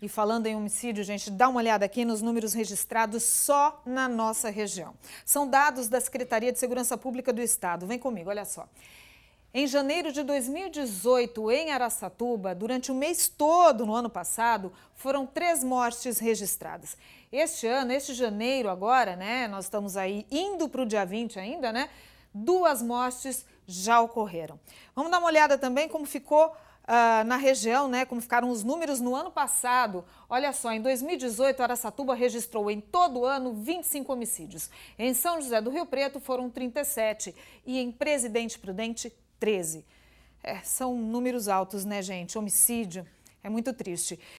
E falando em homicídio, gente, dá uma olhada aqui nos números registrados só na nossa região. São dados da Secretaria de Segurança Pública do Estado. Vem comigo, olha só. Em janeiro de 2018, em Araçatuba, durante o mês todo no ano passado, foram três mortes registradas. Este ano, este janeiro agora, né, nós estamos aí indo para o dia 20 ainda, né, duas mortes já ocorreram. Vamos dar uma olhada também como ficou uh, na região, né, como ficaram os números no ano passado. Olha só, em 2018, Aracatuba registrou em todo ano 25 homicídios. Em São José do Rio Preto foram 37 e em Presidente Prudente, 13. É, são números altos, né, gente? Homicídio é muito triste.